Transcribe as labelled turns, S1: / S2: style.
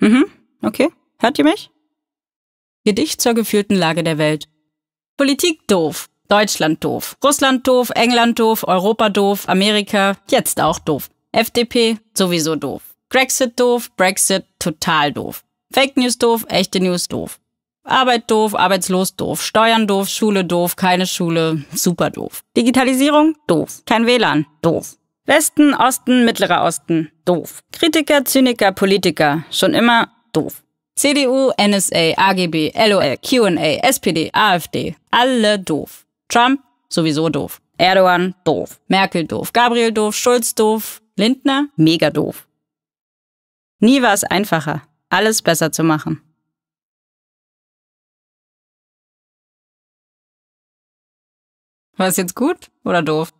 S1: Mhm, okay. Hört ihr mich? Gedicht zur gefühlten Lage der Welt. Politik doof, Deutschland doof, Russland doof, England doof, Europa doof, Amerika jetzt auch doof. FDP sowieso doof. Grexit doof, Brexit total doof. Fake News doof, echte News doof. Arbeit doof, arbeitslos doof, Steuern doof, Schule doof, keine Schule, super doof. Digitalisierung doof, kein WLAN doof. Westen, Osten, Mittlerer Osten. Doof. Kritiker, Zyniker, Politiker. Schon immer doof. CDU, NSA, AGB, LOL, QA, SPD, AfD. Alle doof. Trump sowieso doof. Erdogan doof. Merkel doof. Gabriel doof. Schulz doof. Lindner mega doof. Nie war es
S2: einfacher, alles besser zu machen. War es jetzt gut oder doof?